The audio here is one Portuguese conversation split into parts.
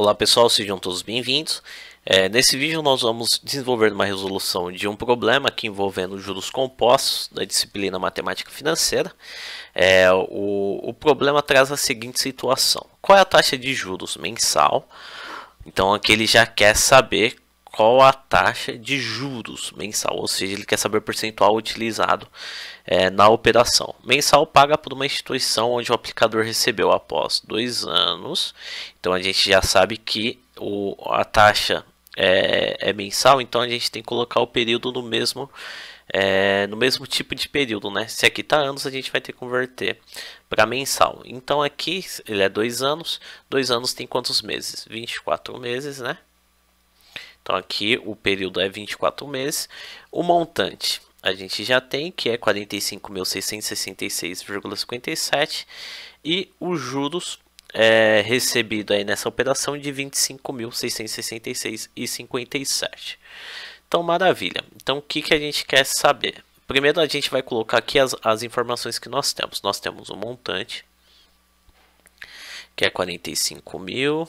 Olá pessoal, sejam todos bem-vindos. É, nesse vídeo nós vamos desenvolver uma resolução de um problema aqui envolvendo juros compostos da disciplina matemática financeira. É, o, o problema traz a seguinte situação. Qual é a taxa de juros mensal? Então aqui ele já quer saber qual a taxa de juros mensal, ou seja, ele quer saber o percentual utilizado é, na operação. Mensal paga por uma instituição onde o aplicador recebeu após dois anos, então a gente já sabe que o, a taxa é, é mensal, então a gente tem que colocar o período no mesmo é, no mesmo tipo de período, né? Se aqui está anos, a gente vai ter que converter para mensal. Então aqui ele é dois anos, dois anos tem quantos meses? 24 meses, né? Então aqui o período é 24 meses. O montante a gente já tem, que é 45.666,57 e os juros é, recebido aí nessa operação de 25.666,57. Então maravilha. Então o que, que a gente quer saber? Primeiro a gente vai colocar aqui as, as informações que nós temos. Nós temos o um montante, que é 45 mil.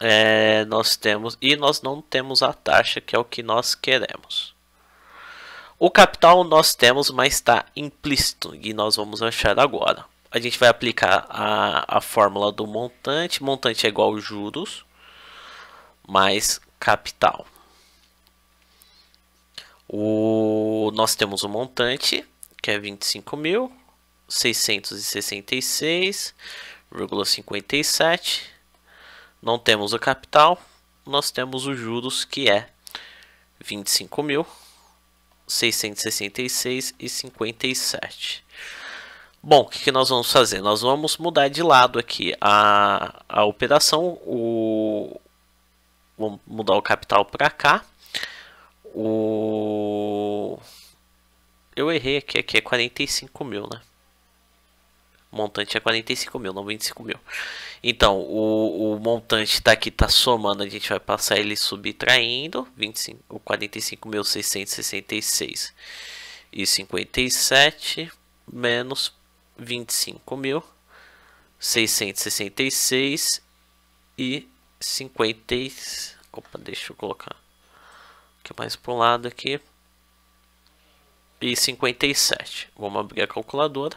é, nós temos e nós não temos a taxa que é o que nós queremos. O capital nós temos, mas está implícito e nós vamos achar agora. A gente vai aplicar a, a fórmula do montante. Montante é igual juros mais capital. O, nós temos o montante, que é 25.666,57 não temos o capital, nós temos os juros que é 25.666,57. Bom, o que, que, nós vamos fazer? Nós vamos mudar de lado aqui a, a operação, o, vamos mudar o capital para cá. O, eu errei aqui, aqui é 45 mil, né? montante é 45 mil, não 25 mil. Então, o, o montante está aqui, está somando, a gente vai passar ele subtraindo 25, 45.666 e 57 menos 25.666 e 50. Opa, deixa eu colocar aqui mais para um lado aqui. E 57. Vamos abrir a calculadora.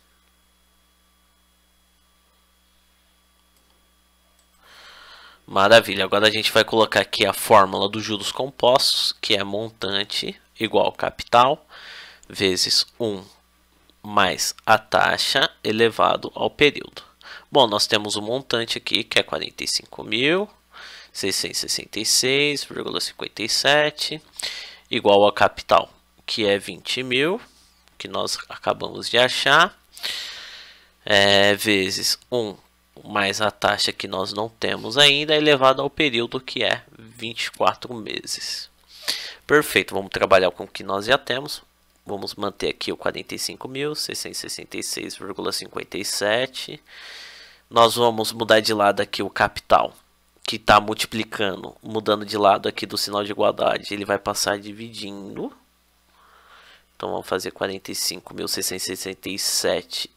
Maravilha, agora a gente vai colocar aqui a fórmula dos juros compostos, que é montante igual capital, vezes 1 mais a taxa elevado ao período. Bom, nós temos o um montante aqui que é 45.666,57 igual a capital, que é 20.000, mil, que nós acabamos de achar, é, vezes 1 mas a taxa que nós não temos ainda é elevada ao período que é 24 meses. Perfeito, vamos trabalhar com o que nós já temos. Vamos manter aqui o 45.666,57. Nós vamos mudar de lado aqui o capital, que está multiplicando. Mudando de lado aqui do sinal de igualdade, ele vai passar dividindo. Então vamos fazer 45.667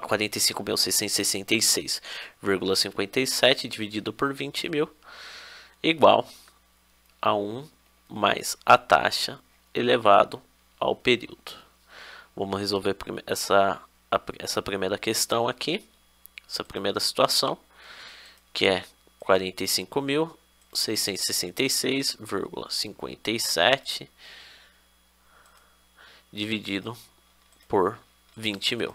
45.666,57 dividido por 20 mil igual a 1 mais a taxa elevado ao período. Vamos resolver essa, essa primeira questão aqui, essa primeira situação, que é 45.666,57 dividido por 20 mil.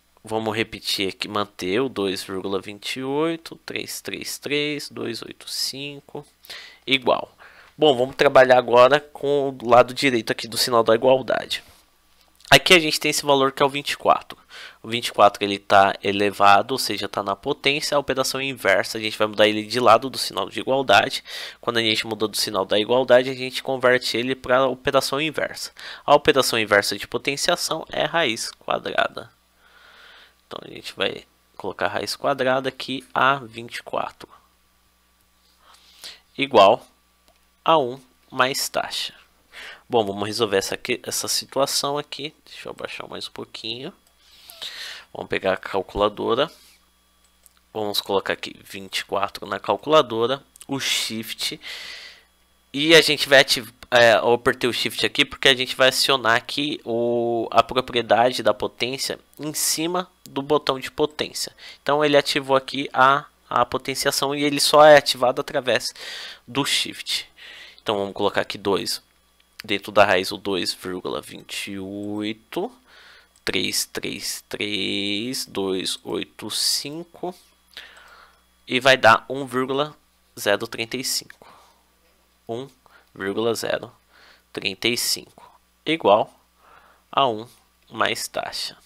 Vamos repetir aqui, manter o 2,28, 285, igual. Bom, vamos trabalhar agora com o lado direito aqui do sinal da igualdade. Aqui a gente tem esse valor que é o 24. O 24 ele está elevado, ou seja, está na potência. A operação é inversa, a gente vai mudar ele de lado do sinal de igualdade. Quando a gente muda do sinal da igualdade, a gente converte ele para a operação inversa. A operação inversa de potenciação é raiz quadrada. Então a gente vai colocar raiz quadrada aqui a 24 igual a 1 mais taxa. Bom, vamos resolver essa, aqui, essa situação aqui. Deixa eu abaixar mais um pouquinho. Vamos pegar a calculadora. Vamos colocar aqui 24 na calculadora, o shift. E a gente vai ativar é, eu apertei o shift aqui porque a gente vai acionar aqui o, a propriedade da potência em cima do botão de potência. Então ele ativou aqui a, a potenciação e ele só é ativado através do shift. Então vamos colocar aqui 2 dentro da raiz o 2,28 333 e vai dar 1,035 1 0,035 igual a 1 mais taxa.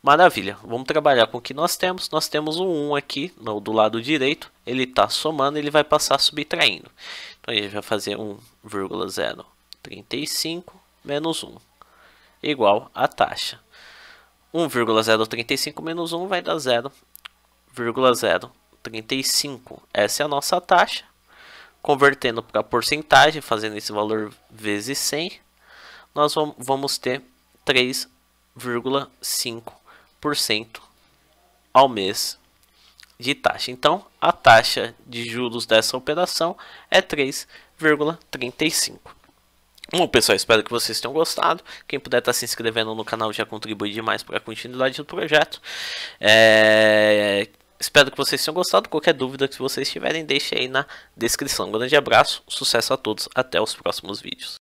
Maravilha, vamos trabalhar com o que nós temos. Nós temos um 1 aqui no, do lado direito, ele está somando, ele vai passar subtraindo. Então a gente vai fazer 1,035 menos 1 igual a taxa. 1,035 menos 1 vai dar 0,035. Essa é a nossa taxa. Convertendo para porcentagem, fazendo esse valor vezes 100, nós vamos ter 3,5% ao mês de taxa. Então, a taxa de juros dessa operação é 3,35. Bom, pessoal, espero que vocês tenham gostado. Quem puder estar tá se inscrevendo no canal já contribui demais para a continuidade do projeto. É... Espero que vocês tenham gostado. Qualquer dúvida que vocês tiverem, deixe aí na descrição. Um grande abraço, sucesso a todos, até os próximos vídeos.